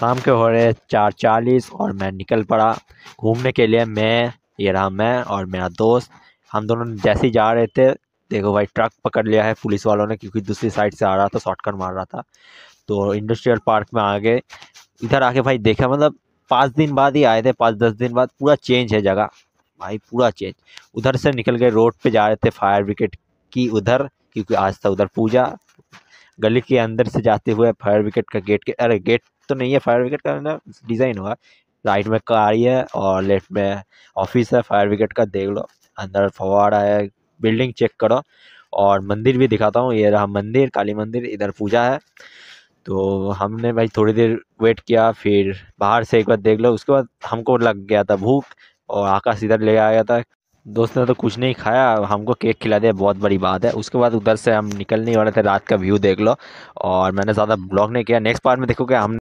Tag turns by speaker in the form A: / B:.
A: शाम के हो रहे चार चालीस और मैं निकल पड़ा घूमने के लिए मैं ये रहा मैं और मेरा दोस्त हम दोनों जैसे ही जा रहे थे देखो भाई ट्रक पकड़ लिया है पुलिस वालों ने क्योंकि दूसरी साइड से आ रहा था शॉर्टकट मार रहा था तो इंडस्ट्रियल पार्क में आ गए इधर आके भाई देखा मतलब पाँच दिन बाद ही आए थे पाँच दस दिन बाद पूरा चेंज है जगह भाई पूरा चेंज उधर से निकल गए रोड पे जा रहे थे फायर ब्रिगेड की उधर क्योंकि आज था उधर पूजा गली के अंदर से जाते हुए फायर ब्रिगेड का गेट के अरे गेट तो नहीं है फायर ब्रिगेड का ना डिज़ाइन होगा राइट में कार है और लेफ्ट में ऑफिस है फायर ब्रिगेड का देख लो अंदर फवाड़ा है बिल्डिंग चेक करो और मंदिर भी दिखाता हूँ ये रहा मंदिर काली मंदिर इधर पूजा है तो हमने भाई थोड़ी देर वेट किया फिर बाहर से एक बार देख लो उसके बाद हमको लग गया था भूख और आकाश इधर ले आया था दोस्त ने तो कुछ नहीं खाया हमको केक खिला दिया बहुत बड़ी बात है उसके बाद उधर से हम निकलने वाले थे रात का व्यू देख लो और मैंने ज़्यादा ब्लॉग नहीं किया नेक्स्ट पार्ट में देखो कि हम